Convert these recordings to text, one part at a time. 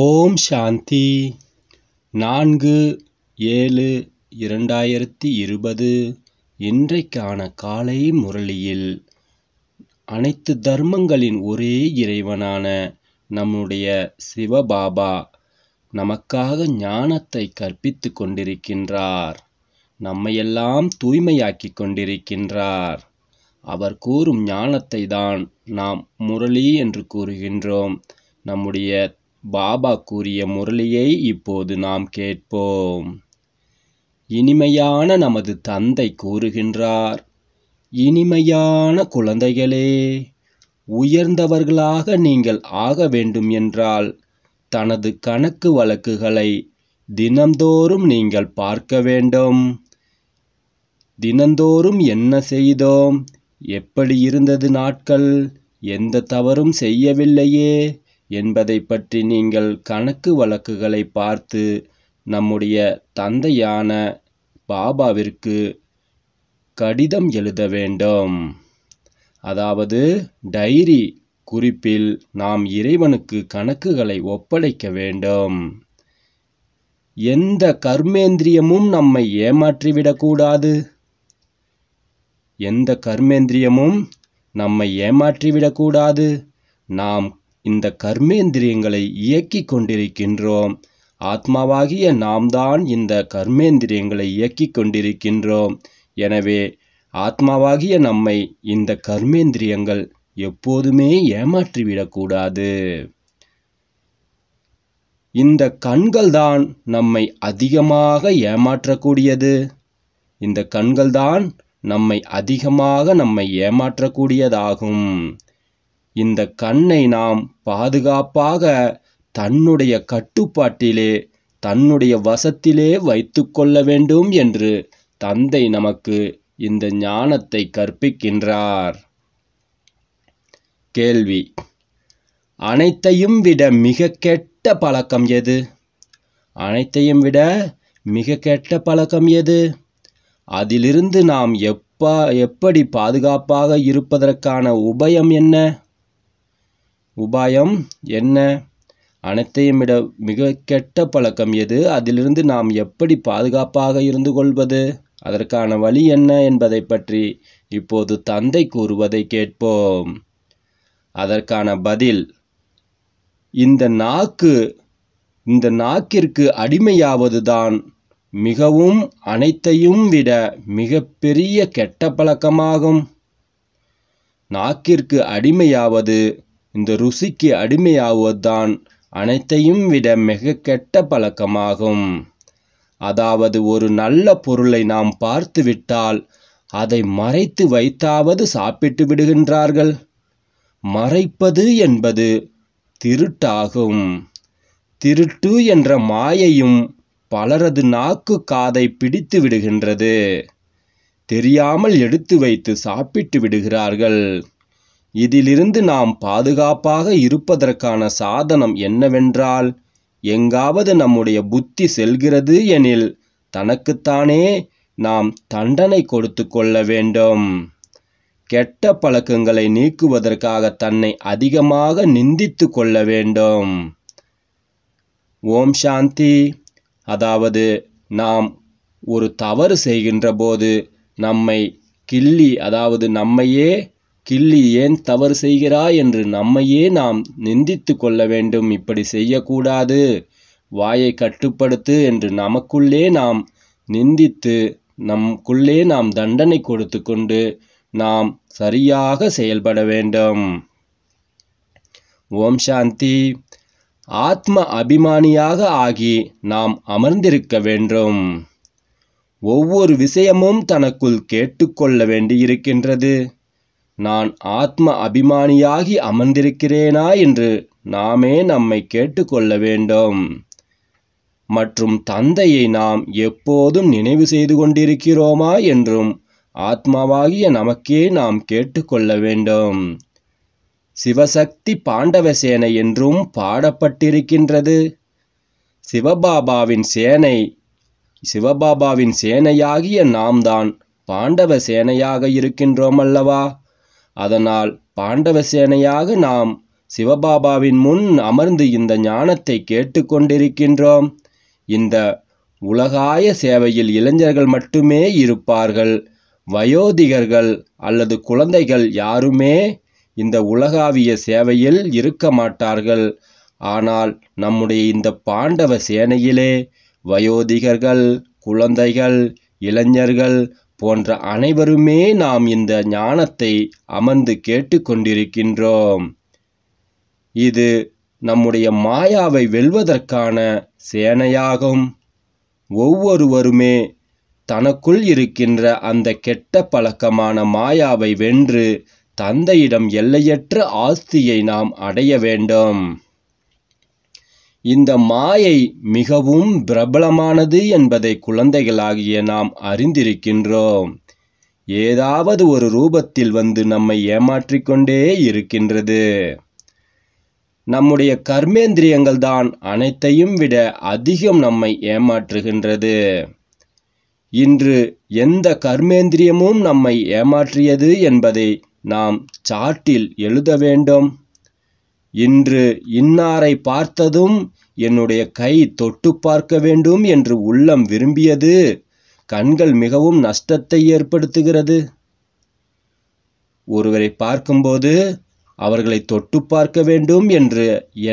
ஓம் சாந்தி நான்கு ஏழு இரண்டாயிரத்தி இருபது இன்றைக்கான காலை முரளியில் அனைத்து தர்மங்களின் ஒரே இறைவனான நம்முடைய சிவபாபா நமக்காக ஞானத்தை கற்பித்து கொண்டிருக்கின்றார் நம்மையெல்லாம் தூய்மையாக்கி கொண்டிருக்கின்றார் அவர் கூறும் ஞானத்தை தான் நாம் முரளி என்று கூறுகின்றோம் நம்முடைய பாபா கூறிய முரளியை இப்போது நாம் கேட்போம் இனிமையான நமது தந்தை கூறுகின்றார் இனிமையான குழந்தைகளே உயர்ந்தவர்களாக நீங்கள் ஆக வேண்டும் என்றால் தனது கணக்கு வழக்குகளை தினந்தோறும் நீங்கள் பார்க்க வேண்டும் தினந்தோறும் என்ன செய்தோம் எப்படி இருந்தது நாட்கள் எந்த தவறும் செய்யவில்லையே பற்றி நீங்கள் கணக்கு வழக்குகளை பார்த்து நம்முடைய தந்தையான பாபாவிற்கு கடிதம் எழுத வேண்டும் அதாவது டைரி குறிப்பில் நாம் இறைவனுக்கு கணக்குகளை ஒப்படைக்க வேண்டும் எந்த கர்மேந்திரியமும் நம்மை ஏமாற்றிவிடக்கூடாது எந்த கர்மேந்திரியமும் நம்மை ஏமாற்றிவிடக்கூடாது நாம் இந்த கர்மேந்திரியங்களை இயக்கிக் கொண்டிருக்கின்றோம் ஆத்மாவாகிய நாம் தான் இந்த கர்மேந்திரியங்களை இயக்கிக் கொண்டிருக்கின்றோம் எனவே ஆத்மாவாகிய நம்மை இந்த கர்மேந்திரியங்கள் எப்போதுமே ஏமாற்றிவிடக்கூடாது இந்த கண்கள் தான் நம்மை அதிகமாக ஏமாற்றக்கூடியது இந்த கண்கள் தான் நம்மை அதிகமாக நம்மை ஏமாற்றக்கூடியதாகும் இந்த கண்ணை நாம் பாதுகாப்பாக தன்னுடைய கட்டுப்பாட்டிலே தன்னுடைய வசத்திலே வைத்து கொள்ள வேண்டும் என்று தந்தை நமக்கு இந்த ஞானத்தை கற்பிக்கின்றார் கேள்வி அனைத்தையும் விட மிக கெட்ட பழக்கம் எது அனைத்தையும் விட மிக கெட்ட பழக்கம் எது அதிலிருந்து நாம் எப்பா எப்படி பாதுகாப்பாக இருப்பதற்கான உபயம் என்ன உபாயம் என்ன அனைத்தையும் விட மிக கெட்ட பழக்கம் எது அதிலிருந்து நாம் எப்படி பாதுகாப்பாக இருந்து கொள்வது அதற்கான வழி என்ன என்பதை பற்றி இப்போது தந்தை கூறுவதை கேட்போம் அதற்கான பதில் இந்த நாக்கு இந்த நாக்கிற்கு அடிமையாவதுதான் மிகவும் அனைத்தையும் விட மிக பெரிய கெட்ட பழக்கமாகும் நாக்கிற்கு அடிமையாவது இந்த ருசிக்கு அடிமையாவதுதான் அனைத்தையும் விட மிக கெட்ட பழக்கமாகும் அதாவது ஒரு நல்ல பொருளை நாம் பார்த்துவிட்டால் அதை மறைத்து வைத்தாவது சாப்பிட்டு விடுகின்றார்கள் மறைப்பது என்பது திருட்டாகும் திருட்டு என்ற மாயையும் பலரது நாக்கு காதை பிடித்து விடுகின்றது தெரியாமல் எடுத்து வைத்து சாப்பிட்டு விடுகிறார்கள் இதிலிருந்து நாம் பாதுகாப்பாக இருப்பதற்கான சாதனம் என்னவென்றால் எங்காவது நம்முடைய புத்தி செல்கிறது எனில் தனக்குத்தானே நாம் தண்டனை கொடுத்து கொள்ள வேண்டும் கெட்ட பழக்கங்களை நீக்குவதற்காக தன்னை அதிகமாக நிந்தித்து கொள்ள வேண்டும் ஓம் சாந்தி அதாவது நாம் ஒரு தவறு செய்கின்ற போது நம்மை கிள்ளி அதாவது நம்மையே கிள்ளி ஏன் தவறு செய்கிறாய் என்று நம்மையே நாம் நிந்தித்து கொள்ள வேண்டும் இப்படி செய்யக்கூடாது வாயை கட்டுப்படுத்து என்று நமக்குள்ளே நாம் நிந்தித்து நமக்குள்ளே நாம் தண்டனை கொடுத்து கொண்டு நாம் சரியாக செயல்பட வேண்டும் ஓம் சாந்தி ஆத்ம அபிமானியாக ஆகி நாம் அமர்ந்திருக்க வேண்டும் ஒவ்வொரு விஷயமும் தனக்குள் கேட்டுக்கொள்ள வேண்டியிருக்கின்றது நான் ஆத்ம அபிமானியாகி அமர்ந்திருக்கிறேனா என்று நாமே நம்மை கேட்டுக்கொள்ள வேண்டும் மற்றும் தந்தையை நாம் எப்போதும் நினைவு செய்து கொண்டிருக்கிறோமா என்றும் ஆத்மாவாகிய நமக்கே நாம் கேட்டுக்கொள்ள வேண்டும் சிவசக்தி பாண்டவ சேனை என்றும் பாடப்பட்டிருக்கின்றது சிவபாபாவின் சேனை சிவபாபாவின் சேனையாகிய நாம் தான் பாண்டவ சேனையாக இருக்கின்றோம் அல்லவா அதனால் பாண்டவ சேனையாக நாம் சிவபாபாவின் முன் அமர்ந்து இந்த ஞானத்தை கேட்டுக்கொண்டிருக்கின்றோம் இந்த உலகாய சேவையில் இளைஞர்கள் மட்டுமே இருப்பார்கள் வயோதிகர்கள் அல்லது குழந்தைகள் யாருமே இந்த உலகாவிய சேவையில் இருக்க மாட்டார்கள் ஆனால் நம்முடைய இந்த பாண்டவ சேனையிலே வயோதிகர்கள் குழந்தைகள் இளைஞர்கள் போன்ற அனைவருமே நாம் இந்த ஞானத்தை அமர்ந்து கேட்டுக்கொண்டிருக்கின்றோம் இது நம்முடைய மாயாவை வெல்வதற்கான சேனையாகும் ஒவ்வொருவருமே தனக்குள் இருக்கின்ற அந்த கெட்ட பழக்கமான மாயாவை வென்று தந்தையிடம் எல்லையற்ற ஆஸ்தியை நாம் அடைய வேண்டும் இந்த மாயை மிகவும் பிரபலமானது என்பதை குழந்தைகளாகிய நாம் அறிந்திருக்கின்றோம் ஏதாவது ஒரு ரூபத்தில் வந்து நம்மை ஏமாற்றிக்கொண்டே இருக்கின்றது நம்முடைய கர்மேந்திரியங்கள் தான் அனைத்தையும் விட அதிகம் நம்மை ஏமாற்றுகின்றது இன்று எந்த கர்மேந்திரியமும் நம்மை ஏமாற்றியது என்பதை நாம் சாட்டில் எழுத வேண்டும் இன்று இன்னாரை பார்த்ததும் என்னுடைய கை தொட்டு பார்க்க வேண்டும் என்று உள்ளம் விரும்பியது கண்கள் மிகவும் நஷ்டத்தை ஏற்படுத்துகிறது ஒருவரை பார்க்கும்போது அவர்களை தொட்டு பார்க்க வேண்டும் என்று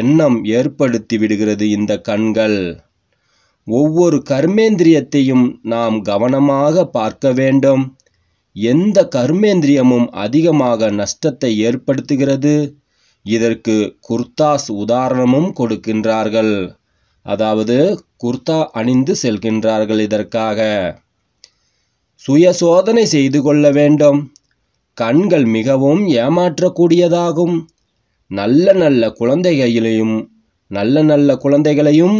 எண்ணம் ஏற்படுத்தி விடுகிறது இந்த கண்கள் ஒவ்வொரு கர்மேந்திரியத்தையும் நாம் கவனமாக பார்க்க வேண்டும் எந்த கர்மேந்திரியமும் அதிகமாக நஷ்டத்தை ஏற்படுத்துகிறது இதற்கு குர்தாஸ் உதாரணமும் கொடுக்கின்றார்கள் அதாவது குர்தா அணிந்து செல்கின்றார்கள் இதற்காக சுய சோதனை செய்து கொள்ள வேண்டும் கண்கள் மிகவும் ஏமாற்றக்கூடியதாகும் நல்ல நல்ல குழந்தைகளையும் நல்ல நல்ல குழந்தைகளையும்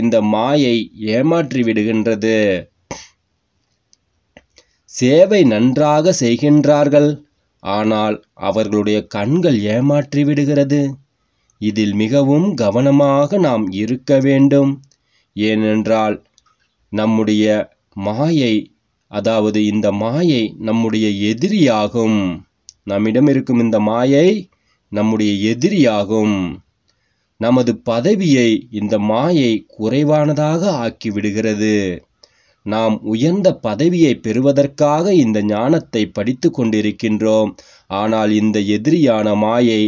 இந்த மாயை ஏமாற்றி விடுகின்றது சேவை நன்றாக செய்கின்றார்கள் ஆனால் அவர்களுடைய கண்கள் ஏமாற்றி விடுகிறது இதில் மிகவும் கவனமாக நாம் இருக்க வேண்டும் ஏனென்றால் நம்முடைய மாயை அதாவது இந்த மாயை நம்முடைய எதிரியாகும் நம்மிடம் இருக்கும் இந்த மாயை நம்முடைய எதிரியாகும் நமது பதவியை இந்த மாயை குறைவானதாக ஆக்கிவிடுகிறது நாம் உயர்ந்த பதவியை பெறுவதற்காக இந்த ஞானத்தை படித்து கொண்டிருக்கின்றோம் ஆனால் இந்த எதிரியான மாயை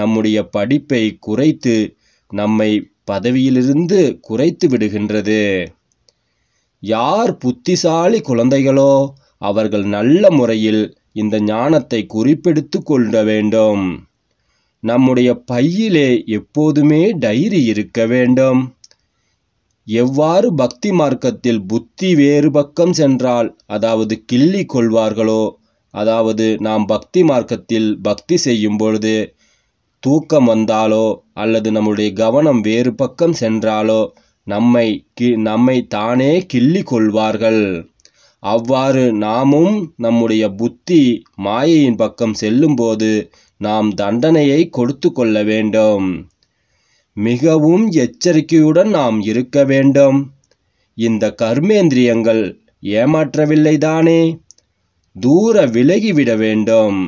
நம்முடைய படிப்பை குறைத்து நம்மை பதவியிலிருந்து குறைத்து விடுகின்றது யார் புத்திசாலி குழந்தைகளோ அவர்கள் நல்ல முறையில் இந்த ஞானத்தை குறிப்பெடுத்து கொள்ள வேண்டும் நம்முடைய பையிலே எப்போதுமே டைரி இருக்க வேண்டும் எவ்வாறு பக்தி மார்க்கத்தில் புத்தி வேறு பக்கம் சென்றால் அதாவது கிள்ளி கொள்வார்களோ அதாவது நாம் பக்தி மார்க்கத்தில் பக்தி செய்யும் பொழுது தூக்கம் வந்தாலோ அல்லது நம்முடைய கவனம் வேறு பக்கம் சென்றாலோ நம்மை கி நம்மை தானே கிள்ளி கொள்வார்கள் அவ்வாறு நாமும் நம்முடைய புத்தி மாயையின் பக்கம் செல்லும்போது நாம் தண்டனையை கொடுத்து கொள்ள வேண்டும் மிகவும் எச்சரிக்கையுடன் நாம் இருக்க வேண்டும் இந்த கர்மேந்திரியங்கள் ஏமாற்றவில்லை தானே தூர விலகிவிட வேண்டும்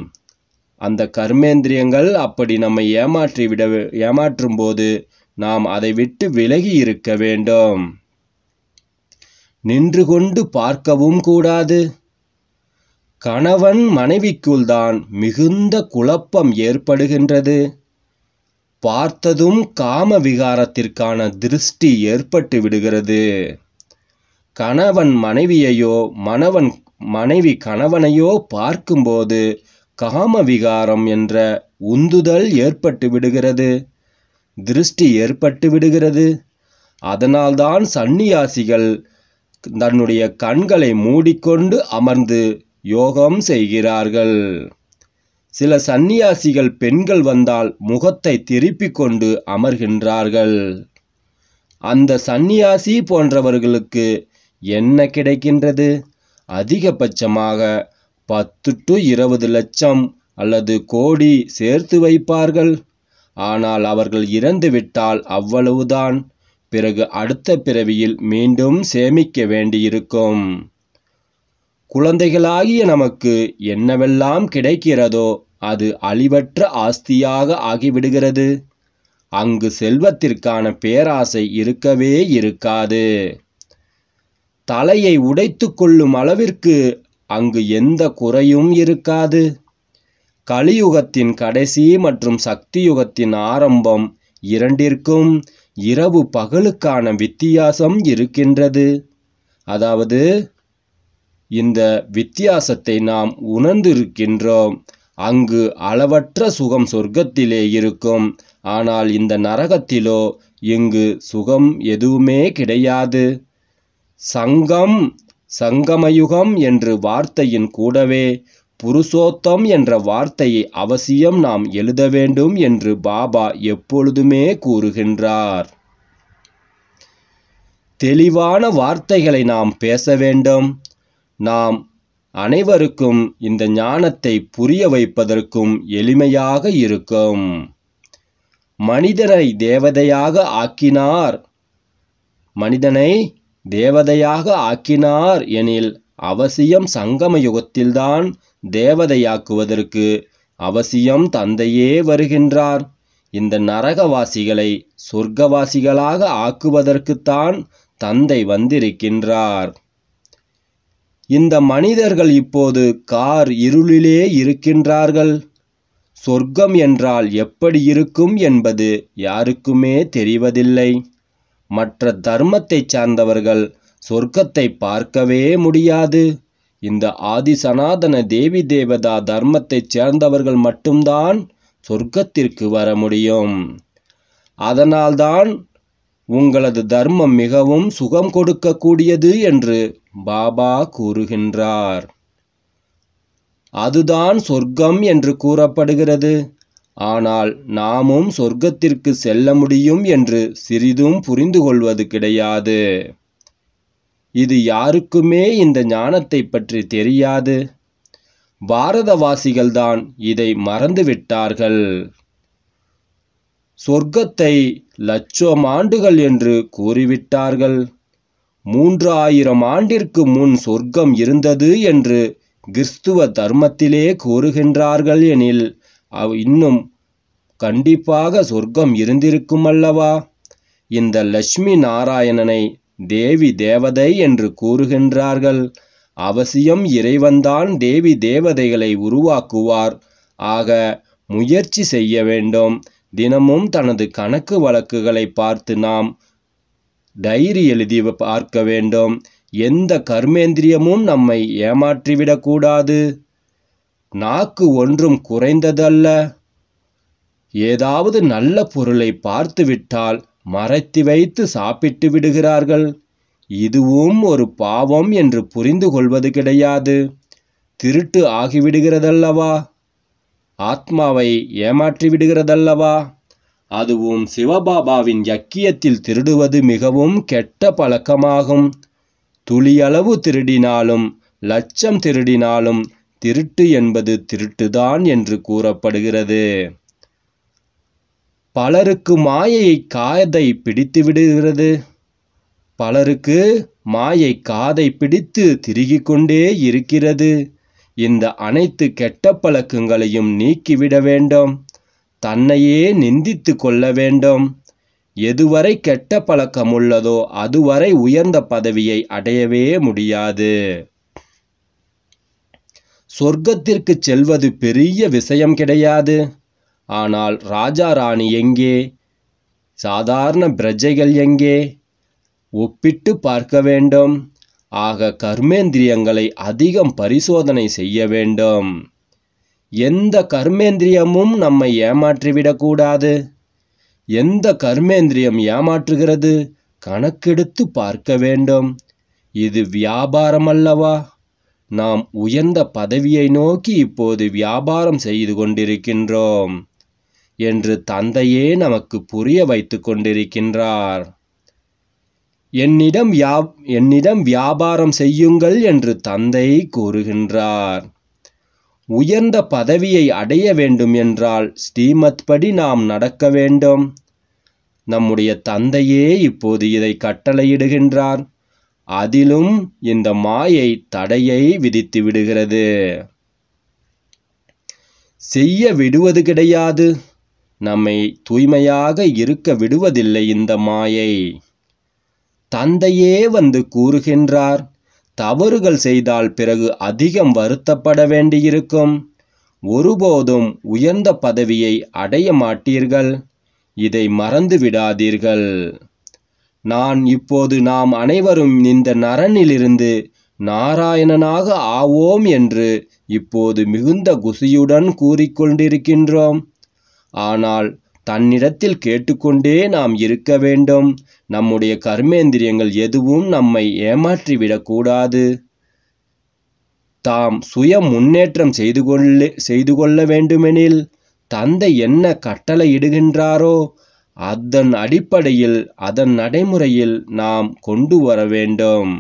அந்த கர்மேந்திரியங்கள் அப்படி நம்மை ஏமாற்றி விட ஏமாற்றும் போது நாம் அதை விட்டு விலகி இருக்க வேண்டும் நின்று கொண்டு பார்க்கவும் கூடாது கணவன் மனைவிக்குள்தான் மிகுந்த குழப்பம் ஏற்படுகின்றது பார்த்ததும் காம விகாரத்திற்கான திருஷ்டி ஏற்பட்டு விடுகிறது கணவன் மனைவியையோ மணவன் மனைவி கணவனையோ பார்க்கும்போது காம விகாரம் என்ற உந்துதல் ஏற்பட்டு விடுகிறது திருஷ்டி ஏற்பட்டு விடுகிறது அதனால்தான் சந்நியாசிகள் தன்னுடைய கண்களை மூடிக்கொண்டு அமர்ந்து யோகம் செய்கிறார்கள் சில சந்நியாசிகள் பெண்கள் வந்தால் முகத்தை திருப்பிக் கொண்டு அமர்கின்றார்கள் அந்த சந்நியாசி போன்றவர்களுக்கு என்ன கிடைக்கின்றது அதிகபட்சமாக பத்து டு இருபது லட்சம் அல்லது கோடி சேர்த்து வைப்பார்கள் ஆனால் அவர்கள் இறந்துவிட்டால் அவ்வளவுதான் பிறகு அடுத்த பிறவியில் மீண்டும் சேமிக்க வேண்டியிருக்கும் குழந்தைகளாகிய நமக்கு என்னவெல்லாம் கிடைக்கிறதோ அது அழிவற்ற ஆஸ்தியாக ஆகிவிடுகிறது அங்கு செல்வத்திற்கான பேராசை இருக்கவே இருக்காது தலையை உடைத்து கொள்ளும் அளவிற்கு அங்கு எந்த குறையும் இருக்காது கலியுகத்தின் கடைசி மற்றும் சக்தி யுகத்தின் ஆரம்பம் இரண்டிற்கும் இரவு பகலுக்கான வித்தியாசம் இருக்கின்றது அதாவது இந்த வித்தியாசத்தை நாம் உணர்ந்திருக்கின்றோம் அங்கு அளவற்ற சுகம் சொர்க்கத்திலே இருக்கும் ஆனால் இந்த நரகத்திலோ இங்கு சுகம் எதுவுமே கிடையாது சங்கம் சங்கமயுகம் என்று வார்த்தையின் கூடவே புருஷோத்தம் என்ற வார்த்தையை அவசியம் நாம் எழுத வேண்டும் என்று பாபா எப்பொழுதுமே கூறுகின்றார் தெளிவான வார்த்தைகளை நாம் பேச வேண்டும் நாம் அனைவருக்கும் இந்த ஞானத்தை புரிய வைப்பதற்கும் எளிமையாக இருக்கும் மனிதனை தேவதையாக ஆக்கினார் மனிதனை தேவதையாக ஆக்கினார் எனில் அவசியம் சங்கம யுகத்தில்தான் தேவதையாக்குவதற்கு அவசியம் தந்தையே வருகின்றார் இந்த நரகவாசிகளை சொர்க்கவாசிகளாக ஆக்குவதற்குத்தான் தந்தை வந்திருக்கின்றார் இந்த மனிதர்கள் இப்போது கார் இருளிலே இருக்கின்றார்கள் சொர்க்கம் என்றால் எப்படி இருக்கும் என்பது யாருக்குமே தெரிவதில்லை மற்ற தர்மத்தை சார்ந்தவர்கள் சொர்க்கத்தை பார்க்கவே முடியாது இந்த ஆதி சனாதன தேவி தேவதா தர்மத்தை சேர்ந்தவர்கள் மட்டும்தான் சொர்க்கத்திற்கு வர முடியும் அதனால்தான் உங்களது தர்மம் மிகவும் சுகம் கொடுக்கக்கூடியது என்று பாபா கூறுகின்றார் அதுதான் சொர்க்கம் என்று கூறப்படுகிறது ஆனால் நாமும் சொர்க்கத்திற்கு செல்ல முடியும் என்று சிறிதும் புரிந்து கொள்வது கிடையாது இது யாருக்குமே இந்த ஞானத்தை பற்றி தெரியாது பாரதவாசிகள்தான் இதை மறந்துவிட்டார்கள் சொர்க்கத்தை லட்சம் ஆண்டுகள் என்று கூறிவிட்டார்கள் மூன்று ஆயிரம் ஆண்டிற்கு முன் சொர்க்கம் இருந்தது என்று கிறிஸ்துவ தர்மத்திலே கூறுகின்றார்கள் எனில் அவ் இன்னும் கண்டிப்பாக சொர்க்கம் இருந்திருக்கும் அல்லவா இந்த லட்சுமி நாராயணனை தேவி தேவதை என்று கூறுகின்றார்கள் அவசியம் இறைவன்தான் தேவி தேவதைகளை உருவாக்குவார் ஆக முயற்சி செய்ய வேண்டும் தினமும் தனது கணக்கு வழக்குகளை பார்த்து நாம் டைரி எழுதி பார்க்க வேண்டும் எந்த கர்மேந்திரியமும் நம்மை ஏமாற்றிவிடக்கூடாது நாக்கு ஒன்றும் குறைந்ததல்ல ஏதாவது நல்ல பொருளை பார்த்துவிட்டால் மறைத்து வைத்து சாப்பிட்டு விடுகிறார்கள் இதுவும் ஒரு பாவம் என்று புரிந்து கொள்வது கிடையாது திருட்டு ஆகிவிடுகிறதல்லவா ஆத்மாவை ஏமாற்றி விடுகிறதல்லவா அதுவும் சிவபாபாவின் யக்கியத்தில் திருடுவது மிகவும் கெட்ட பழக்கமாகும் துளியளவு திருடினாலும் லட்சம் திருடினாலும் திருட்டு என்பது திருட்டுதான் என்று கூறப்படுகிறது பலருக்கு மாயை காதை பிடித்து விடுகிறது பலருக்கு மாயை காதை பிடித்து திருகிக் கொண்டே இருக்கிறது இந்த அனைத்து கெட்ட பழக்கங்களையும் நீக்கிவிட வேண்டும் தன்னையே நிந்தித்து கொள்ள வேண்டும் எதுவரை கெட்ட பழக்கம் உள்ளதோ அதுவரை உயர்ந்த பதவியை அடையவே முடியாது சொர்க்கத்திற்கு செல்வது பெரிய விஷயம் கிடையாது ஆனால் ராஜா ராணி எங்கே சாதாரண பிரஜைகள் எங்கே ஒப்பிட்டு பார்க்க வேண்டும் ஆக கர்மேந்திரியங்களை அதிகம் பரிசோதனை செய்ய வேண்டும் எந்த கர்மேந்திரியமும் நம்மை ஏமாற்றிவிடக்கூடாது எந்த கர்மேந்திரியம் ஏமாற்றுகிறது கணக்கெடுத்து பார்க்க வேண்டும் இது வியாபாரம் அல்லவா நாம் உயர்ந்த பதவியை நோக்கி இப்போது வியாபாரம் செய்து கொண்டிருக்கின்றோம் என்று தந்தையே நமக்கு புரிய வைத்து கொண்டிருக்கின்றார் என்னிடம் வியா என்னிடம் வியாபாரம் செய்யுங்கள் என்று தந்தை கூறுகின்றார் உயர்ந்த பதவியை அடைய வேண்டும் என்றால் ஸ்ரீமத் படி நாம் நடக்க வேண்டும் நம்முடைய தந்தையே இப்போது இதை கட்டளையிடுகின்றார் அதிலும் இந்த மாயை தடையை விதித்து விடுகிறது செய்ய விடுவது கிடையாது நம்மை தூய்மையாக இருக்க விடுவதில்லை இந்த மாயை தந்தையே வந்து கூறுகின்றார் தவறுகள் செய்தால் பிறகு அதிகம் வருத்தப்பட வேண்டியிருக்கும் ஒருபோதும் உயர்ந்த பதவியை அடைய மாட்டீர்கள் இதை மறந்து விடாதீர்கள் நான் இப்போது நாம் அனைவரும் இந்த நரனிலிருந்து நாராயணனாக ஆவோம் என்று இப்போது மிகுந்த குசியுடன் கூறிக்கொண்டிருக்கின்றோம் ஆனால் தன்னிடத்தில் கேட்டுக்கொண்டே நாம் இருக்க வேண்டும் நம்முடைய கர்மேந்திரியங்கள் எதுவும் நம்மை ஏமாற்றிவிடக்கூடாது தாம் சுய முன்னேற்றம் செய்து கொள்ள செய்து கொள்ள வேண்டுமெனில் தந்தை என்ன கட்டளை இடுகின்றாரோ அதன் அடிப்படையில் அதன் நடைமுறையில் நாம் கொண்டு வர வேண்டும்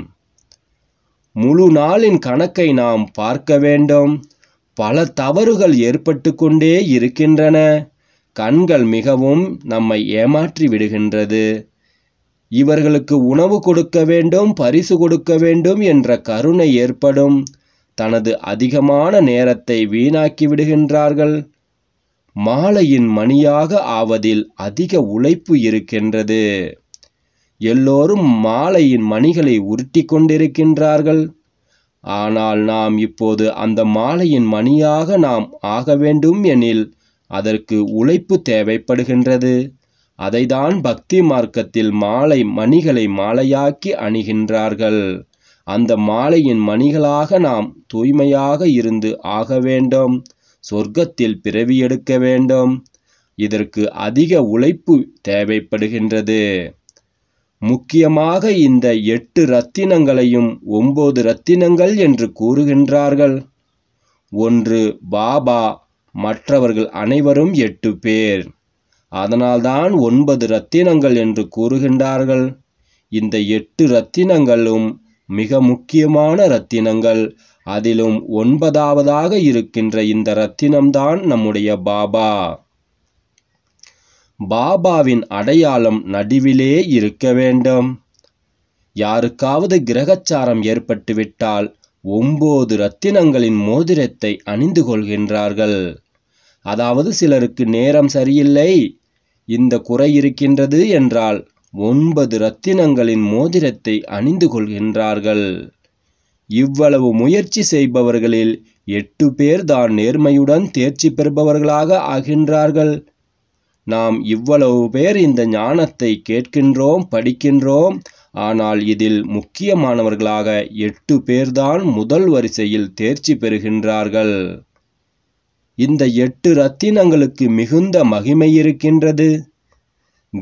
முழு நாளின் கணக்கை நாம் பார்க்க வேண்டும் பல தவறுகள் ஏற்பட்டு கொண்டே இருக்கின்றன கண்கள் மிகவும் நம்மை ஏமாற்றி விடுகின்றது இவர்களுக்கு உணவு கொடுக்க வேண்டும் பரிசு கொடுக்க வேண்டும் என்ற கருணை ஏற்படும் தனது அதிகமான நேரத்தை வீணாக்கி விடுகின்றார்கள் மாலையின் மணியாக ஆவதில் அதிக உழைப்பு இருக்கின்றது எல்லோரும் மாலையின் மணிகளை உருட்டி கொண்டிருக்கின்றார்கள் ஆனால் நாம் இப்போது அந்த மாலையின் மணியாக நாம் ஆக வேண்டும் எனில் அதற்கு உழைப்பு தேவைப்படுகின்றது அதைதான் பக்தி மார்க்கத்தில் மாலை மணிகளை மாலையாக்கி அணிகின்றார்கள் அந்த மாலையின் மணிகளாக நாம் தூய்மையாக இருந்து ஆக வேண்டும் சொர்க்கத்தில் பிறவி எடுக்க வேண்டும் இதற்கு அதிக உழைப்பு தேவைப்படுகின்றது முக்கியமாக இந்த எட்டு இரத்தினங்களையும் ஒன்பது இரத்தினங்கள் என்று கூறுகின்றார்கள் ஒன்று பாபா மற்றவர்கள் அனைவரும் எட்டு பேர் அதனால்தான் ஒன்பது இரத்தினங்கள் என்று கூறுகின்றார்கள் இந்த எட்டு இரத்தினங்களும் மிக முக்கியமான இரத்தினங்கள் அதிலும் ஒன்பதாவதாக இருக்கின்ற இந்த இரத்தினம்தான் நம்முடைய பாபா பாபாவின் அடையாளம் நடுவிலே இருக்க வேண்டும் யாருக்காவது கிரகச்சாரம் ஏற்பட்டுவிட்டால் ஒன்போது இரத்தினங்களின் மோதிரத்தை அணிந்து கொள்கின்றார்கள் அதாவது சிலருக்கு நேரம் சரியில்லை இந்த குறை இருக்கின்றது என்றால் ஒன்பது ரத்தினங்களின் மோதிரத்தை அணிந்து கொள்கின்றார்கள் இவ்வளவு முயற்சி செய்பவர்களில் எட்டு பேர் தான் நேர்மையுடன் தேர்ச்சி பெறுபவர்களாக ஆகின்றார்கள் நாம் இவ்வளவு பேர் இந்த ஞானத்தை கேட்கின்றோம் படிக்கின்றோம் ஆனால் இதில் முக்கியமானவர்களாக எட்டு பேர்தான் முதல் வரிசையில் தேர்ச்சி பெறுகின்றார்கள் இந்த எட்டு ரத்தினங்களுக்கு மிகுந்த மகிமை இருக்கின்றது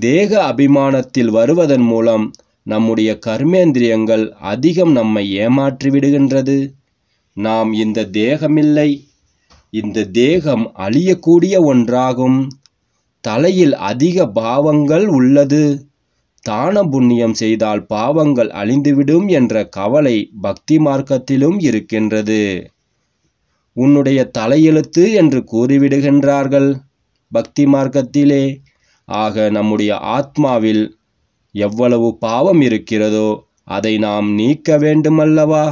தேக அபிமானத்தில் வருவதன் மூலம் நம்முடைய கர்மேந்திரியங்கள் அதிகம் நம்மை ஏமாற்றி விடுகின்றது நாம் இந்த தேகமில்லை இந்த தேகம் அழியக்கூடிய ஒன்றாகும் தலையில் அதிக பாவங்கள் உள்ளது தான புண்ணியம் செய்தால் பாவங்கள் அழிந்துவிடும் என்ற கவலை பக்தி மார்க்கத்திலும் இருக்கின்றது உன்னுடைய தலையெழுத்து என்று கூறிவிடுகின்றார்கள் பக்தி மார்க்கத்திலே ஆக நம்முடைய ஆத்மாவில் எவ்வளவு பாவம் இருக்கிறதோ அதை நாம் நீக்க வேண்டுமல்லவா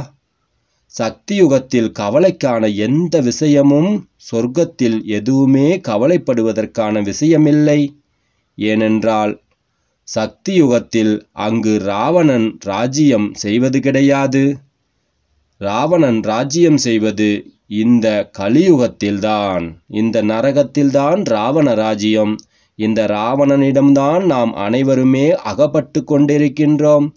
சக்தியுகத்தில் கவலைக்கான எந்த விஷயமும் சொர்க்கத்தில் எதுவுமே கவலைப்படுவதற்கான விஷயமில்லை ஏனென்றால் சக்தியுகத்தில் அங்கு ராவணன் ராஜ்யம் செய்வது கிடையாது ராவணன் ராஜ்யம் செய்வது இந்த கலியுகத்தில்தான் இந்த நரகத்தில்தான் ராவண ராஜ்யம் இந்த ராவணனிடம்தான் நாம் அனைவருமே அகப்பட்டு கொண்டிருக்கின்றோம்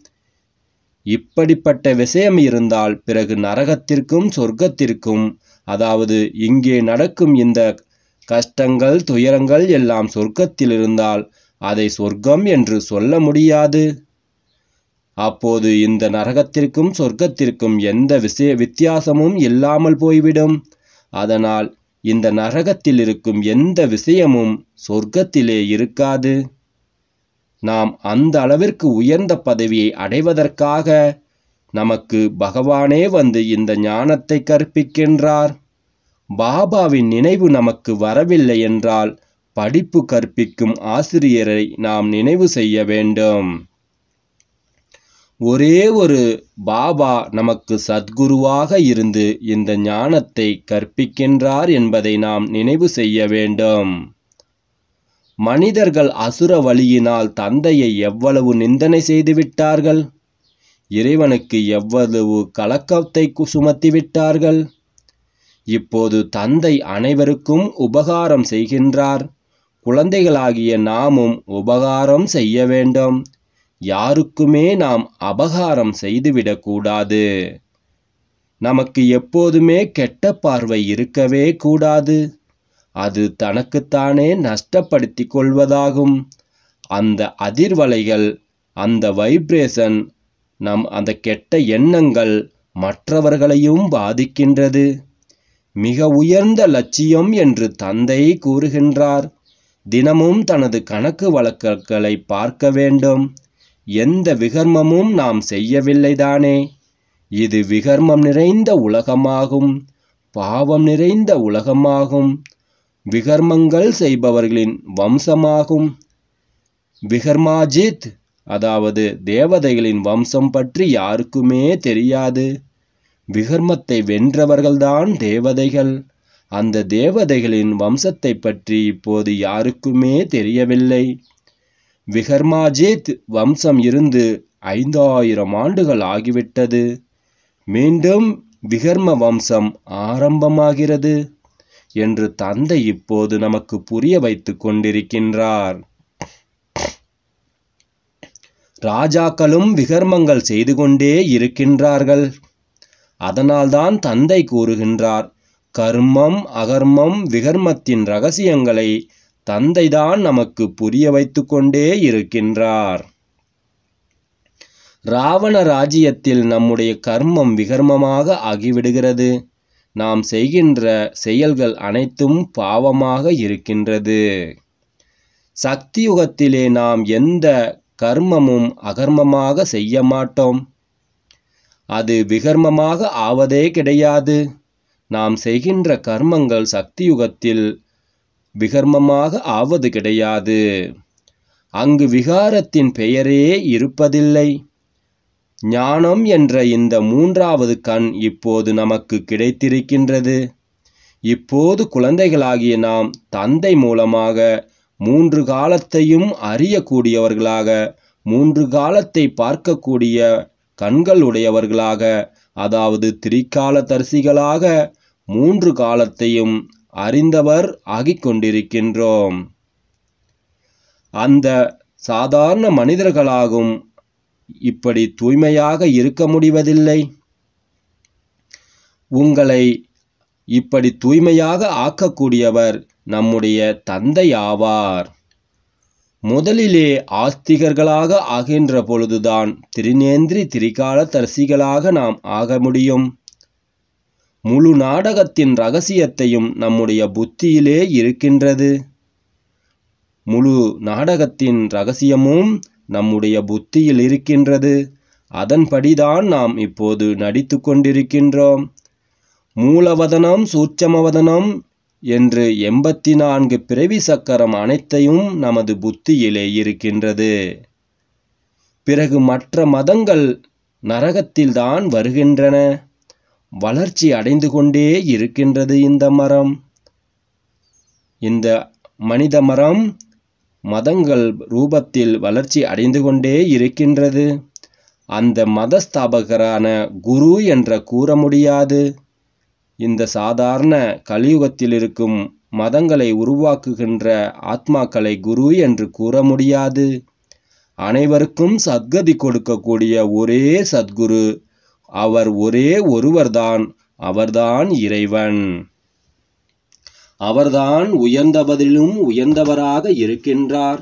இப்படிப்பட்ட விஷயம் இருந்தால் பிறகு நரகத்திற்கும் சொர்க்கத்திற்கும் அதாவது இங்கே நடக்கும் இந்த கஷ்டங்கள் துயரங்கள் எல்லாம் சொர்க்கத்தில் இருந்தால் அதை சொர்க்கம் என்று சொல்ல முடியாது அப்போது இந்த நரகத்திற்கும் சொர்க்கத்திற்கும் எந்த விஷய வித்தியாசமும் இல்லாமல் போய்விடும் அதனால் இந்த நரகத்தில் இருக்கும் எந்த விஷயமும் சொர்க்கத்திலே இருக்காது நாம் அந்த அளவிற்கு உயர்ந்த பதவியை அடைவதற்காக நமக்கு பகவானே வந்து இந்த ஞானத்தை கற்பிக்கின்றார் பாபாவின் நினைவு நமக்கு வரவில்லை என்றால் படிப்பு கற்பிக்கும் ஆசிரியரை நாம் நினைவு செய்ய வேண்டும் ஒரே ஒரு பாபா நமக்கு சத்குருவாக இருந்து இந்த ஞானத்தை கற்பிக்கின்றார் என்பதை நாம் நினைவு செய்ய வேண்டும் மனிதர்கள் அசுர வழியினால் தந்தையை எவ்வளவு நிந்தனை செய்துவிட்டார்கள் இறைவனுக்கு எவ்வளவு கலக்கத்தை சுமத்திவிட்டார்கள் இப்போது தந்தை அனைவருக்கும் உபகாரம் செய்கின்றார் குழந்தைகளாகிய நாமும் உபகாரம் செய்ய வேண்டும் யாருக்குமே நாம் அபகாரம் செய்துவிடக்கூடாது நமக்கு எப்போதுமே கெட்ட பார்வை இருக்கவே கூடாது அது தனக்குத்தானே நஷ்டப்படுத்தி கொள்வதாகும் அந்த அதிர்வலைகள் அந்த வைப்ரேஷன் நம் அந்த கெட்ட எண்ணங்கள் மற்றவர்களையும் பாதிக்கின்றது மிக உயர்ந்த லட்சியம் என்று தந்தை கூறுகின்றார் தினமும் தனது கணக்கு வழக்குகளை பார்க்க வேண்டும் எந்த விகர்மமும் நாம் செய்யவில்லைதானே இது விகர்மம் நிறைந்த உலகமாகும் பாவம் நிறைந்த உலகமாகும் விகர்மங்கள் செய்பவர்களின் வம்சமாகும் விகர்மாஜித் அதாவது தேவதைகளின் வம்சம் பற்றி யாருக்குமே தெரியாது விகர்மத்தை வென்றவர்கள்தான் தேவதைகள் அந்த தேவதைகளின் வம்சத்தை பற்றி இப்போது யாருக்குமே தெரியவில்லை விகர்மாஜேத் வம்சம் இருந்து ஐந்தாயிரம் ஆண்டுகள் ஆகிவிட்டது மீண்டும் விகர்ம வம்சம் ஆரம்பமாகிறது என்று தந்தை இப்போது நமக்கு புரிய வைத்துக் கொண்டிருக்கின்றார் ராஜாக்களும் விகர்மங்கள் செய்து கொண்டே இருக்கின்றார்கள் அதனால்தான் தந்தை கூறுகின்றார் கர்மம் அகர்மம் விகர்மத்தின் ரகசியங்களை தந்தைதான் நமக்கு புரிய வைத்துக் கொண்டே இருக்கின்றார் ராவண ராஜ்யத்தில் நம்முடைய கர்மம் விகர்மமாக ஆகிவிடுகிறது நாம் செய்கின்ற செயல்கள் அனைத்தும் பாவமாக இருக்கின்றது சக்தி யுகத்திலே நாம் எந்த கர்மமும் அகர்மமாக செய்ய மாட்டோம் அது விகர்மமாக ஆவதே கிடையாது நாம் செய்கின்ற கர்மங்கள் சக்தி யுகத்தில் விகர்மமாக ஆவது கிடையாது அங்கு விகாரத்தின் பெயரே இருப்பதில்லை ஞானம் என்ற இந்த மூன்றாவது கண் இப்போது நமக்கு கிடைத்திருக்கின்றது இப்போது குழந்தைகளாகிய நாம் தந்தை மூலமாக மூன்று காலத்தையும் அறியக்கூடியவர்களாக மூன்று காலத்தை பார்க்கக்கூடிய கண்கள் உடையவர்களாக அதாவது திரிகால தரிசிகளாக மூன்று காலத்தையும் அறிந்தவர் ஆகிக் கொண்டிருக்கின்றோம் அந்த சாதாரண மனிதர்களாகும் இப்படி தூய்மையாக இருக்க முடிவதில்லை உங்களை இப்படி தூய்மையாக ஆக்கக்கூடியவர் நம்முடைய தந்தை ஆவார் முதலிலே ஆஸ்திகர்களாக ஆகின்ற பொழுதுதான் திருநேந்திரி திரிகால தரிசிகளாக நாம் ஆக முடியும் முழு நாடகத்தின் ரகசியத்தையும் நம்முடைய புத்தியிலே இருக்கின்றது முழு நாடகத்தின் ரகசியமும் நம்முடைய புத்தியில் இருக்கின்றது அதன்படிதான் நாம் இப்போது நடித்து கொண்டிருக்கின்றோம் மூலவதனம் சூட்சமவதனம் என்று எண்பத்தி நான்கு பிறவி சக்கரம் அனைத்தையும் நமது புத்தியிலே இருக்கின்றது பிறகு மற்ற மதங்கள் நரகத்தில்தான் வருகின்றன வளர்ச்சி அடைந்து கொண்டே இருக்கின்றது இந்த மரம் இந்த மனித மரம் மதங்கள் ரூபத்தில் வளர்ச்சி அடைந்து கொண்டே இருக்கின்றது அந்த மதஸ்தாபகரான குரு என்ற கூற முடியாது இந்த சாதாரண கலியுகத்தில் இருக்கும் மதங்களை உருவாக்குகின்ற ஆத்மாக்களை குரு என்று கூற முடியாது அனைவருக்கும் சத்கதி கொடுக்கக்கூடிய ஒரே சத்குரு அவர் ஒரே ஒருவர்தான் அவர்தான் இறைவன் அவர்தான் உயர்ந்தவதிலும் உயர்ந்தவராக இருக்கின்றார்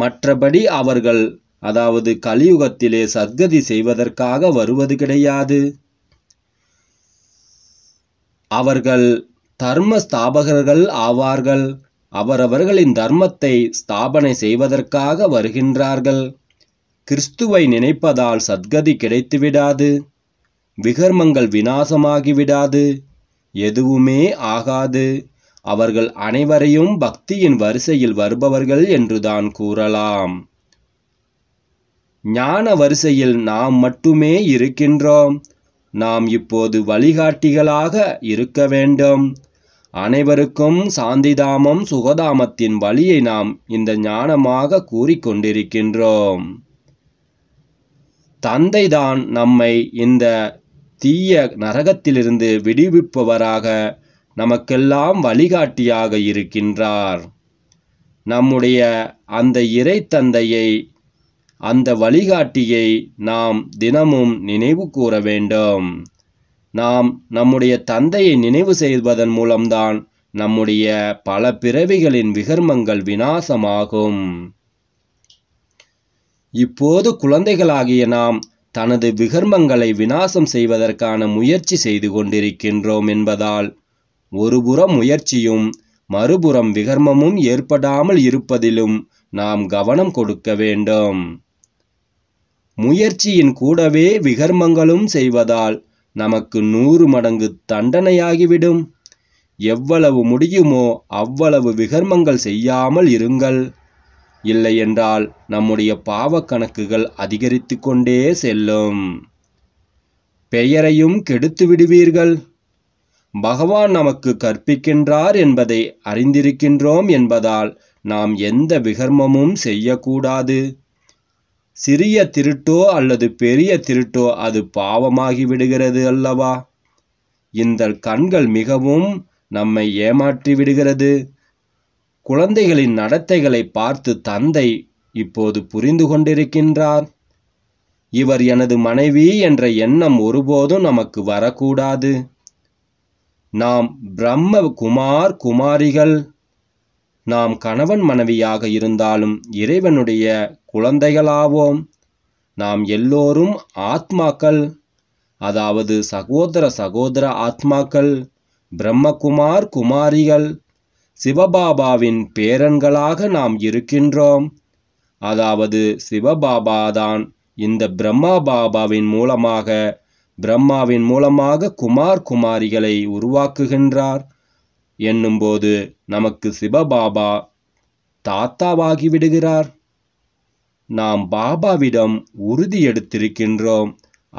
மற்றபடி அவர்கள் அதாவது கலியுகத்திலே சத்கதி செய்வதற்காக வருவது கிடையாது அவர்கள் தர்ம ஸ்தாபகர்கள் ஆவார்கள் அவரவர்களின் தர்மத்தை ஸ்தாபனை செய்வதற்காக வருகின்றார்கள் கிறிஸ்துவை நினைப்பதால் சத்கதி கிடைத்துவிடாது விகர்மங்கள் விநாசமாகிவிடாது எதுவுமே ஆகாது அவர்கள் அனைவரையும் பக்தியின் வரிசையில் வருபவர்கள் என்றுதான் கூறலாம் ஞான வரிசையில் நாம் மட்டுமே இருக்கின்றோம் நாம் இப்போது வழிகாட்டிகளாக இருக்க வேண்டும் அனைவருக்கும் சாந்திதாமம் சுகதாமத்தின் வழியை நாம் இந்த ஞானமாக கூறிக்கொண்டிருக்கின்றோம் தந்தைதான் நம்மை இந்த தீய நரகத்திலிருந்து விடுவிப்பவராக நமக்கெல்லாம் வழிகாட்டியாக இருக்கின்றார் நம்முடைய அந்த இறை தந்தையை அந்த வழிகாட்டியை நாம் தினமும் நினைவு கூற வேண்டும் நாம் நம்முடைய தந்தையை நினைவு செய்வதன் மூலம்தான் நம்முடைய பல பிறவிகளின் விகர்மங்கள் வினாசமாகும் இப்போது குழந்தைகளாகிய நாம் தனது விகர்மங்களை விநாசம் செய்வதற்கான முயற்சி செய்து கொண்டிருக்கின்றோம் என்பதால் ஒருபுறம் முயற்சியும் மறுபுறம் விகர்மமும் ஏற்படாமல் இருப்பதிலும் நாம் கவனம் கொடுக்க வேண்டும் முயற்சியின் கூடவே விகர்மங்களும் செய்வதால் நமக்கு நூறு மடங்கு தண்டனையாகிவிடும் எவ்வளவு முடியுமோ அவ்வளவு விகர்மங்கள் செய்யாமல் இருங்கள் இல்லையென்றால் நம்முடைய பாவ கணக்குகள் அதிகரித்து கொண்டே செல்லும் பெயரையும் கெடுத்து விடுவீர்கள் பகவான் நமக்கு கற்பிக்கின்றார் என்பதை அறிந்திருக்கின்றோம் என்பதால் நாம் எந்த விகர்மமும் செய்யக்கூடாது சிறிய திருட்டோ அல்லது பெரிய திருட்டோ அது பாவமாகி விடுகிறது அல்லவா இந்த கண்கள் மிகவும் நம்மை ஏமாற்றி விடுகிறது குழந்தைகளின் நடத்தைகளை பார்த்து தந்தை இப்போது புரிந்து கொண்டிருக்கின்றார் இவர் எனது மனைவி என்ற எண்ணம் ஒருபோதும் நமக்கு வரக்கூடாது நாம் பிரம்ம குமார் குமாரிகள் நாம் கணவன் மனைவியாக இருந்தாலும் இறைவனுடைய குழந்தைகளாவோம் நாம் எல்லோரும் ஆத்மாக்கள் அதாவது சகோதர சகோதர ஆத்மாக்கள் பிரம்மகுமார் குமாரிகள் சிவபாபாவின் பேரன்களாக நாம் இருக்கின்றோம் அதாவது சிவபாபா தான் இந்த பிரம்மா பாபாவின் மூலமாக பிரம்மாவின் மூலமாக குமார் குமாரிகளை உருவாக்குகின்றார் என்னும்போது நமக்கு சிவபாபா தாத்தாவாகிவிடுகிறார் நாம் பாபாவிடம் உறுதி எடுத்திருக்கின்றோம்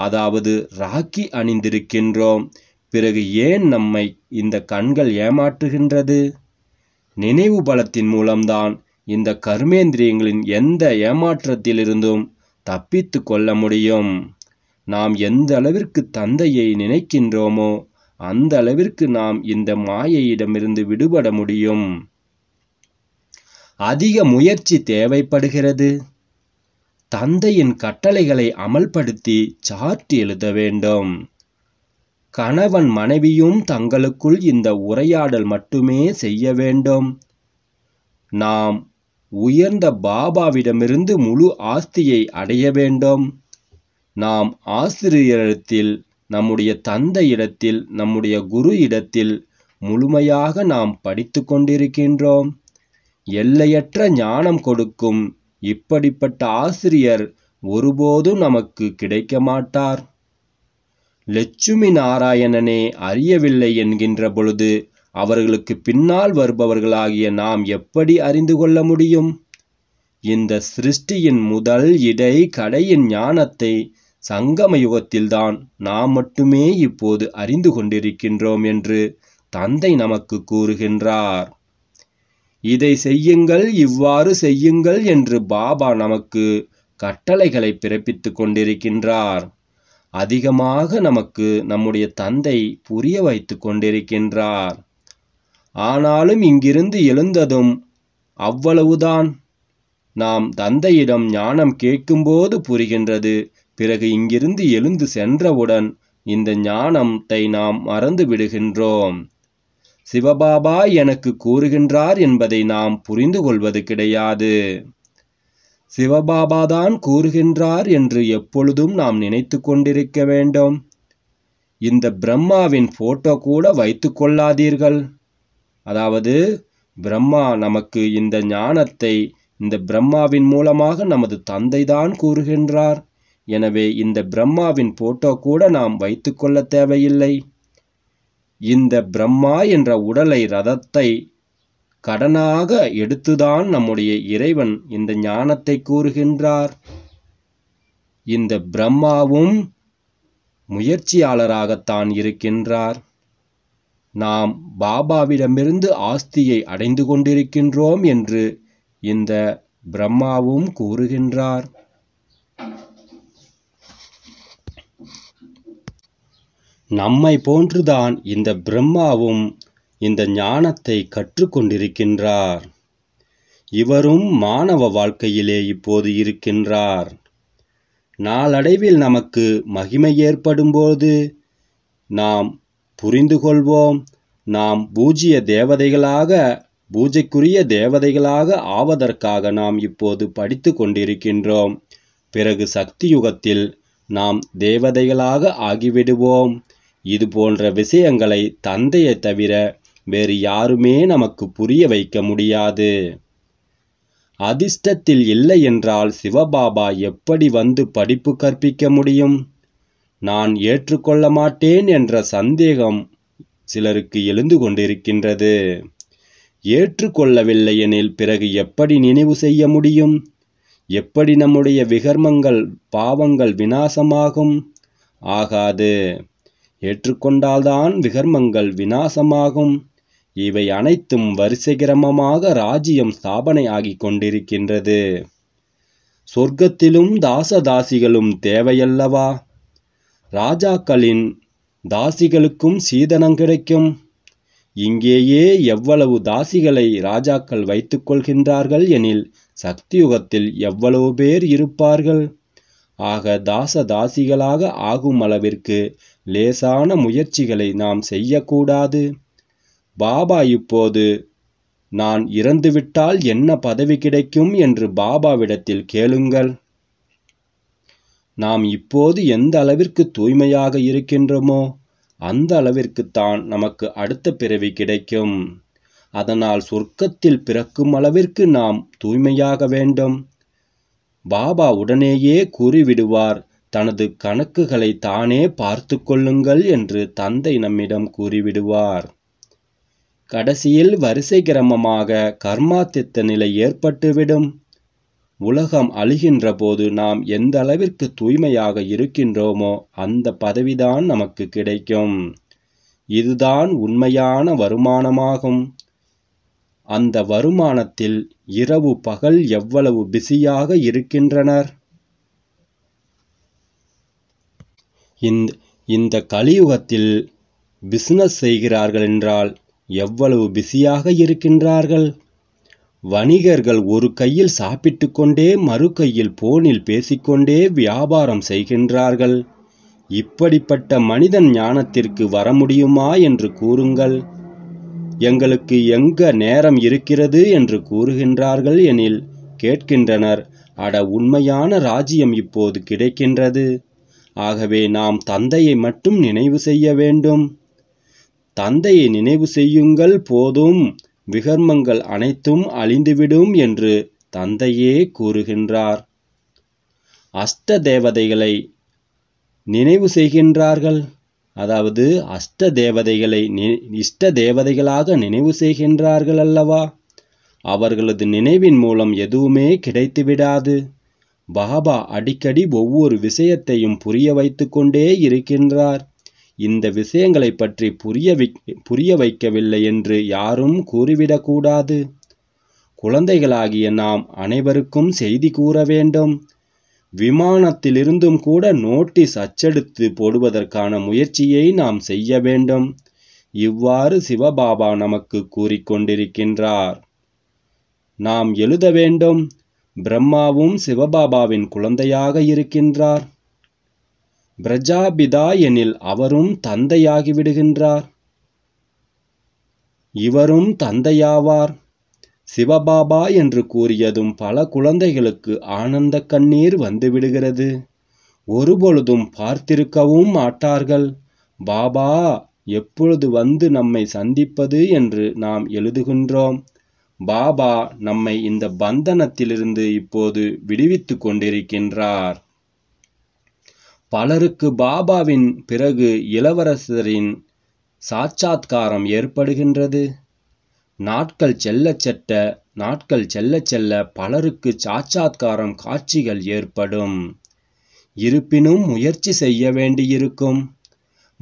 அதாவது ராக்கி அணிந்திருக்கின்றோம் பிறகு ஏன் நம்மை இந்த கண்கள் ஏமாற்றுகின்றது நினைவு பலத்தின் மூலம்தான் இந்த கர்மேந்திரியங்களின் எந்த ஏமாற்றத்திலிருந்தும் தப்பித்து கொள்ள முடியும் நாம் எந்த அளவிற்கு தந்தையை நினைக்கின்றோமோ அந்த அளவிற்கு நாம் இந்த மாயையிடமிருந்து விடுபட முடியும் அதிக முயற்சி தேவைப்படுகிறது தந்தையின் கட்டளைகளை அமல்படுத்தி சாற்றி எழுத வேண்டும் கணவன் மனைவியும் தங்களுக்குள் இந்த உரையாடல் மட்டுமே செய்ய வேண்டும் நாம் உயர்ந்த பாபாவிடமிருந்து முழு ஆஸ்தியை அடைய வேண்டும் நாம் ஆசிரியரிடத்தில் நம்முடைய தந்தையிடத்தில் நம்முடைய குரு இடத்தில் முழுமையாக நாம் படித்து கொண்டிருக்கின்றோம் எல்லையற்ற ஞானம் கொடுக்கும் இப்படிப்பட்ட ஆசிரியர் ஒருபோதும் நமக்கு கிடைக்க மாட்டார் லட்சுமி நாராயணனே அறியவில்லை என்கின்ற பொழுது அவர்களுக்கு பின்னால் வருபவர்களாகிய நாம் எப்படி அறிந்து கொள்ள முடியும் இந்த சிருஷ்டியின் முதல் இடை கடையின் ஞானத்தை சங்கம யுகத்தில்தான் நாம் மட்டுமே இப்போது அறிந்து கொண்டிருக்கின்றோம் என்று தந்தை நமக்கு கூறுகின்றார் இதை செய்யுங்கள் இவ்வாறு செய்யுங்கள் என்று பாபா நமக்கு கட்டளைகளை பிறப்பித்துக் கொண்டிருக்கின்றார் அதிகமாக நமக்கு நம்முடைய தந்தை புரிய வைத்து கொண்டிருக்கின்றார் ஆனாலும் இங்கிருந்து எழுந்ததும் அவ்வளவுதான் நாம் தந்தையிடம் ஞானம் கேட்கும்போது புரிகின்றது பிறகு இங்கிருந்து எழுந்து சென்றவுடன் இந்த ஞானத்தை நாம் மறந்து விடுகின்றோம் சிவபாபா எனக்கு கூறுகின்றார் என்பதை நாம் புரிந்து கொள்வது கிடையாது சிவபாபாதான் கூறுகின்றார் என்று எப்பொழுதும் நாம் நினைத்து கொண்டிருக்க வேண்டும் இந்த பிரம்மாவின் போட்டோ கூட வைத்து கொள்ளாதீர்கள் அதாவது பிரம்மா நமக்கு இந்த ஞானத்தை இந்த பிரம்மாவின் மூலமாக நமது தந்தை தான் கூறுகின்றார் எனவே இந்த பிரம்மாவின் போட்டோ கூட நாம் வைத்துக்கொள்ள தேவையில்லை இந்த பிரம்மா என்ற உடலை ரதத்தை கடனாக எடுத்துதான் நம்முடைய இறைவன் இந்த ஞானத்தை கூறுகின்றார் இந்த பிரம்மாவும் முயற்சியாளராகத்தான் இருக்கின்றார் நாம் பாபாவிடமிருந்து ஆஸ்தியை அடைந்து கொண்டிருக்கின்றோம் என்று இந்த பிரம்மாவும் கூறுகின்றார் நம்மை போன்றுதான் இந்த பிரம்மாவும் இந்த ஞானத்தை கற்றுக்கொண்டிருக்கின்றார் இவரும் மாணவ வாழ்க்கையிலே இப்போது இருக்கின்றார் நாளடைவில் நமக்கு மகிமை ஏற்படும்போது நாம் புரிந்து கொள்வோம் நாம் பூஜ்ய தேவதைகளாக பூஜைக்குரிய தேவதைகளாக ஆவதற்காக நாம் இப்போது படித்து கொண்டிருக்கின்றோம் பிறகு சக்தி யுகத்தில் நாம் தேவதைகளாக ஆகிவிடுவோம் இது போன்ற விஷயங்களை தந்தையை தவிர வேறு யாருமே நமக்கு புரிய வைக்க முடியாது அதிர்ஷ்டத்தில் இல்லை என்றால் சிவபாபா எப்படி வந்து படிப்பு கற்பிக்க முடியும் நான் ஏற்றுக்கொள்ள மாட்டேன் என்ற சந்தேகம் சிலருக்கு எழுந்து கொண்டிருக்கின்றது ஏற்றுக்கொள்ளவில்லை எனில் பிறகு எப்படி நினைவு செய்ய முடியும் எப்படி நம்முடைய விகர்மங்கள் பாவங்கள் வினாசமாகும் ஆகாது ஏற்றுக்கொண்டால்தான் விகர்மங்கள் வினாசமாகும் இவை அனைத்தும் வரிசைகிரமமாக ராஜ்யம் ஸ்தாபனை ஆகிக் கொண்டிருக்கின்றது சொர்க்கத்திலும் தாசதாசிகளும் தேவையல்லவா ராஜாக்களின் தாசிகளுக்கும் சீதனம் கிடைக்கும் இங்கேயே எவ்வளவு தாசிகளை ராஜாக்கள் வைத்துக்கொள்கின்றார்கள் எனில் சக்தியுகத்தில் எவ்வளவு பேர் இருப்பார்கள் ஆக தாசதாசிகளாக ஆகும் அளவிற்கு லேசான முயற்சிகளை நாம் செய்யக்கூடாது பாபா இப்போது நான் இறந்துவிட்டால் என்ன பதவி கிடைக்கும் என்று பாபாவிடத்தில் கேளுங்கள் நாம் இப்போது எந்த அளவிற்கு தூய்மையாக இருக்கின்றோமோ அந்த அளவிற்குத்தான் நமக்கு அடுத்த பிறவி கிடைக்கும் அதனால் சொர்க்கத்தில் பிறக்கும் அளவிற்கு நாம் தூய்மையாக வேண்டும் பாபா உடனேயே கூறிவிடுவார் தனது கணக்குகளை தானே பார்த்து கொள்ளுங்கள் என்று தந்தை நம்மிடம் கூறிவிடுவார் கடைசியில் வரிசை கிரமமாக கர்மாத்தித்த நிலை ஏற்பட்டுவிடும் உலகம் அழிகின்ற போது நாம் எந்த அளவிற்கு தூய்மையாக இருக்கின்றோமோ அந்த பதவிதான் நமக்கு கிடைக்கும் இதுதான் உண்மையான வருமானமாகும் அந்த வருமானத்தில் இரவு பகல் எவ்வளவு பிஸியாக இருக்கின்றனர் இந்த இந்த கலியுகத்தில் பிஸ்னஸ் செய்கிறார்கள் என்றால் எவ்வளவு பிஸியாக இருக்கின்றார்கள் வணிகர்கள் ஒரு கையில் சாப்பிட்டு கொண்டே மறு கையில் போனில் பேசிக்கொண்டே வியாபாரம் செய்கின்றார்கள் இப்படிப்பட்ட மனிதன் ஞானத்திற்கு வர முடியுமா என்று கூறுங்கள் எங்களுக்கு எங்க நேரம் இருக்கிறது என்று கூறுகின்றார்கள் எனில் கேட்கின்றனர் அட உண்மையான ராஜ்யம் இப்போது கிடைக்கின்றது ஆகவே நாம் தந்தையை மட்டும் நினைவு செய்ய வேண்டும் தந்தையை நினைவு செய்யுங்கள் போதும் விகர்மங்கள் அனைத்தும் அழிந்துவிடும் என்று தந்தையே கூறுகின்றார் அஷ்ட தேவதைகளை நினைவு செய்கின்றார்கள் அதாவது அஷ்ட தேவதைகளை இஷ்ட தேவதைகளாக நினைவு செய்கின்றார்கள் அல்லவா அவர்களது நினைவின் மூலம் எதுவுமே கிடைத்துவிடாது பாபா அடிக்கடி ஒவ்வொரு விஷயத்தையும் புரிய வைத்து கொண்டே இருக்கின்றார் இந்த விஷயங்களை பற்றி புரிய புரிய வைக்கவில்லை என்று யாரும் கூறிவிடக்கூடாது குழந்தைகளாகிய நாம் அனைவருக்கும் செய்தி கூற வேண்டும் விமானத்திலிருந்தும் கூட நோட்டீஸ் அச்சடித்து போடுவதற்கான முயற்சியை நாம் செய்ய வேண்டும் இவ்வாறு சிவபாபா நமக்கு கூறிக்கொண்டிருக்கின்றார் நாம் எழுத வேண்டும் பிரம்மாவும் சிவபாபாவின் குழந்தையாக இருக்கின்றார் பிரஜாபிதா எனில் அவரும் தந்தையாகிவிடுகின்றார் இவரும் தந்தையாவார் சிவபாபா என்று கூறியதும் பல குழந்தைகளுக்கு ஆனந்த கண்ணீர் வந்துவிடுகிறது ஒருபொழுதும் பார்த்திருக்கவும் மாட்டார்கள் பாபா எப்பொழுது வந்து நம்மை சந்திப்பது என்று நாம் எழுதுகின்றோம் பாபா நம்மை இந்த பந்தனத்திலிருந்து இப்போது விடுவித்துக் கொண்டிருக்கின்றார் பலருக்கு பாபாவின் பிறகு இளவரசரின் சாட்சாத்காரம் ஏற்படுகின்றது நாட்கள் செல்ல செட்ட நாட்கள் செல்ல செல்ல பலருக்கு சாட்சாத்காரம் காட்சிகள் ஏற்படும் இருப்பினும் முயற்சி செய்ய வேண்டியிருக்கும்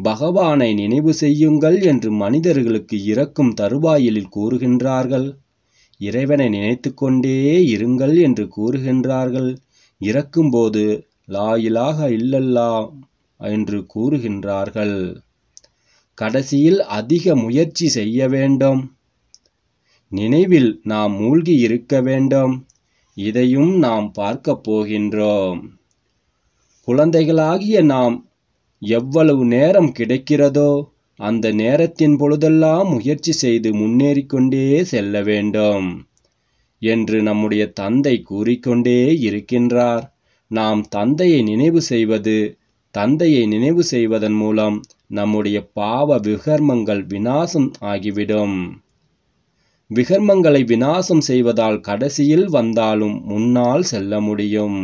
பகவானை நினைவு செய்யுங்கள் என்று மனிதர்களுக்கு இறக்கும் தருவாயிலில் கூறுகின்றார்கள் இறைவனை நினைத்து கொண்டே இருங்கள் என்று கூறுகின்றார்கள் இறக்கும்போது லாயிலாக இல்லல்லாம் இல்லல்லா என்று கூறுகின்றார்கள் கடைசியில் அதிக முயற்சி செய்ய வேண்டும் நினைவில் நாம் மூழ்கி இருக்க வேண்டும் இதையும் நாம் பார்க்கப் போகின்றோம் குழந்தைகளாகிய நாம் எவ்வளவு நேரம் கிடைக்கிறதோ அந்த நேரத்தின் பொழுதெல்லாம் முயற்சி செய்து முன்னேறிக்கொண்டே செல்ல வேண்டும் என்று நம்முடைய தந்தை கூறிக்கொண்டே இருக்கின்றார் நாம் தந்தையை நினைவு செய்வது தந்தையை நினைவு செய்வதன் மூலம் நம்முடைய பாவ விகர்மங்கள் வினாசம் ஆகிவிடும் விகர்மங்களை வினாசம் செய்வதால் கடைசியில் வந்தாலும் முன்னால் செல்ல முடியும்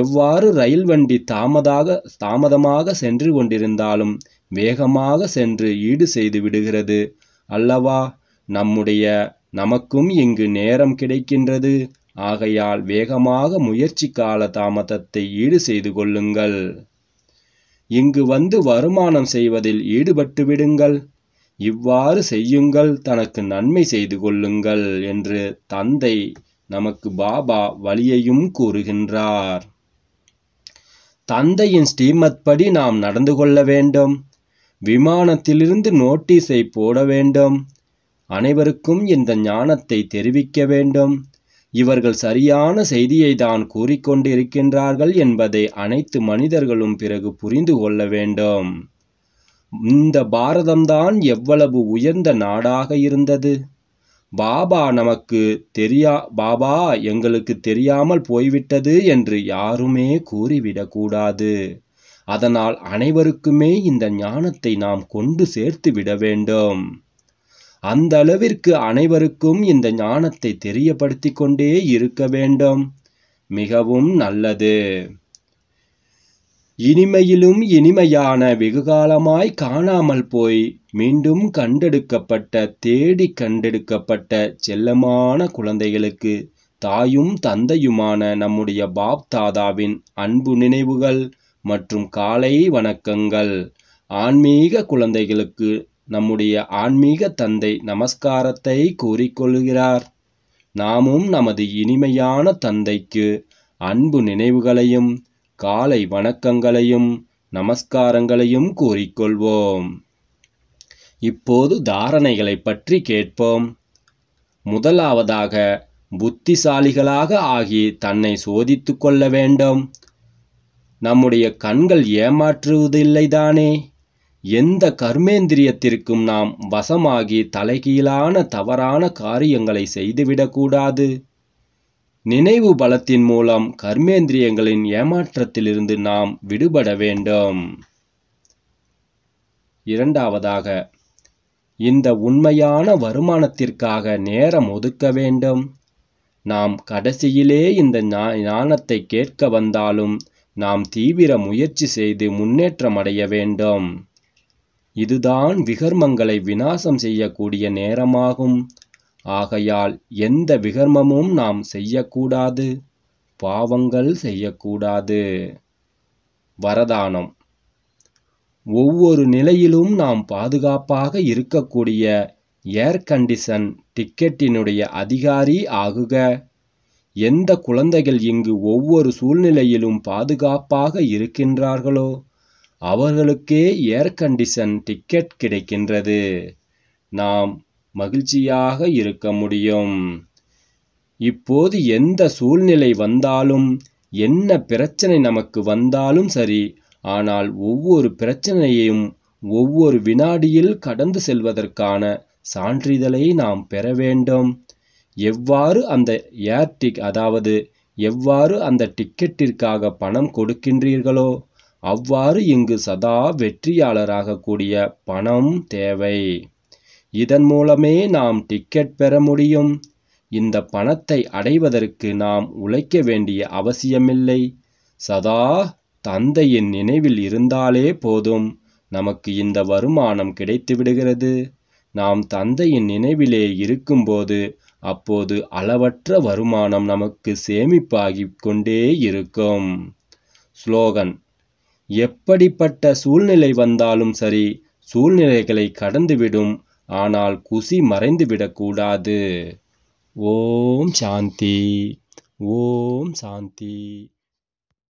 எவ்வாறு ரயில் வண்டி தாமதாக தாமதமாக சென்று கொண்டிருந்தாலும் வேகமாக சென்று ஈடு செய்து விடுகிறது அல்லவா நம்முடைய நமக்கும் இங்கு நேரம் கிடைக்கின்றது ஆகையால் வேகமாக முயற்சி கால தாமதத்தை ஈடு செய்து கொள்ளுங்கள் இங்கு வந்து வருமானம் செய்வதில் ஈடுபட்டு விடுங்கள் இவ்வாறு செய்யுங்கள் தனக்கு நன்மை செய்து கொள்ளுங்கள் என்று தந்தை நமக்கு பாபா வழியையும் கூறுகின்றார் தந்தையின் ஸ்ரீமத் படி நாம் நடந்து கொள்ள வேண்டும் விமானத்திலிருந்து நோட்டீஸை போட வேண்டும் அனைவருக்கும் இந்த ஞானத்தை தெரிவிக்க வேண்டும் இவர்கள் சரியான செய்தியை தான் கூறிக்கொண்டிருக்கின்றார்கள் என்பதை அனைத்து மனிதர்களும் பிறகு புரிந்து கொள்ள வேண்டும் இந்த பாரதம்தான் எவ்வளவு உயர்ந்த நாடாக இருந்தது பாபா நமக்கு தெரியா பாபா எங்களுக்கு தெரியாமல் போய்விட்டது என்று யாருமே கூறிவிடக்கூடாது அதனால் அனைவருக்குமே இந்த ஞானத்தை நாம் கொண்டு சேர்த்து விட வேண்டும் அந்த அளவிற்கு அனைவருக்கும் இந்த ஞானத்தை தெரியப்படுத்தி கொண்டே இருக்க வேண்டும் மிகவும் நல்லது இனிமையிலும் இனிமையான வெகுகாலமாய் காணாமல் போய் மீண்டும் கண்டெடுக்கப்பட்ட தேடி கண்டெடுக்கப்பட்ட செல்லமான குழந்தைகளுக்கு தாயும் தந்தையுமான நம்முடைய பாப் தாதாவின் அன்பு நினைவுகள் மற்றும் காலை வணக்கங்கள் ஆன்மீக குழந்தைகளுக்கு நம்முடைய ஆன்மீக தந்தை நமஸ்காரத்தை கூறிக்கொள்கிறார் நாமும் நமது இனிமையான தந்தைக்கு அன்பு நினைவுகளையும் காலை வணக்கங்களையும் நமஸ்காரங்களையும் கூறிக்கொள்வோம் இப்போது தாரணைகளை பற்றி கேட்போம் முதலாவதாக புத்திசாலிகளாக ஆகி தன்னை சோதித்து கொள்ள வேண்டும் நம்முடைய கண்கள் ஏமாற்றுவதில்லை தானே எந்த கர்மேந்திரியத்திற்கும் நாம் வசமாகி தலைகீழான தவறான காரியங்களை செய்துவிடக்கூடாது நினைவு பலத்தின் மூலம் கர்மேந்திரியங்களின் ஏமாற்றத்திலிருந்து நாம் விடுபட வேண்டும் இரண்டாவதாக இந்த உண்மையான வருமானத்திற்காக நேரம் ஒதுக்க வேண்டும் நாம் கடைசியிலே இந்த ஞானத்தை கேட்க வந்தாலும் நாம் தீவிர முயற்சி செய்து முன்னேற்றம் அடைய வேண்டும் இதுதான் விகர்மங்களை விநாசம் செய்யக்கூடிய நேரமாகும் ஆகையால் எந்த விகர்மமும் நாம் செய்யக்கூடாது பாவங்கள் செய்யக்கூடாது வரதானம் ஒவ்வொரு நிலையிலும் நாம் பாதுகாப்பாக இருக்கக்கூடிய ஏர் கண்டிஷன் டிக்கெட்டினுடைய அதிகாரி ஆகுக எந்த குழந்தைகள் இங்கு ஒவ்வொரு சூழ்நிலையிலும் பாதுகாப்பாக இருக்கின்றார்களோ அவர்களுக்கே ஏர் கண்டிஷன் டிக்கெட் கிடைக்கின்றது நாம் மகிழ்ச்சியாக இருக்க முடியும் இப்போது எந்த சூழ்நிலை வந்தாலும் என்ன பிரச்சனை நமக்கு வந்தாலும் சரி ஆனால் ஒவ்வொரு பிரச்சனையையும் ஒவ்வொரு வினாடியில் கடந்து செல்வதற்கான சான்றிதழை நாம் பெற வேண்டும் எவ்வாறு அந்த ஏர்டிக் அதாவது எவ்வாறு அந்த டிக்கெட்டிற்காக பணம் கொடுக்கின்றீர்களோ அவ்வாறு இங்கு சதா வெற்றியாளராக கூடிய பணம் தேவை இதன் மூலமே நாம் டிக்கெட் பெற முடியும் இந்த பணத்தை அடைவதற்கு நாம் உழைக்க வேண்டிய அவசியமில்லை சதா தந்தையின் நினைவில் இருந்தாலே போதும் நமக்கு இந்த வருமானம் கிடைத்து விடுகிறது நாம் தந்தையின் நினைவிலே இருக்கும்போது அப்போது அளவற்ற வருமானம் நமக்கு சேமிப்பாகிக் கொண்டே இருக்கும் ஸ்லோகன் எப்படிப்பட்ட சூழ்நிலை வந்தாலும் சரி சூழ்நிலைகளை கடந்துவிடும் ஆனால் குசி மறைந்துவிடக்கூடாது ஓம் சாந்தி ஓம் சாந்தி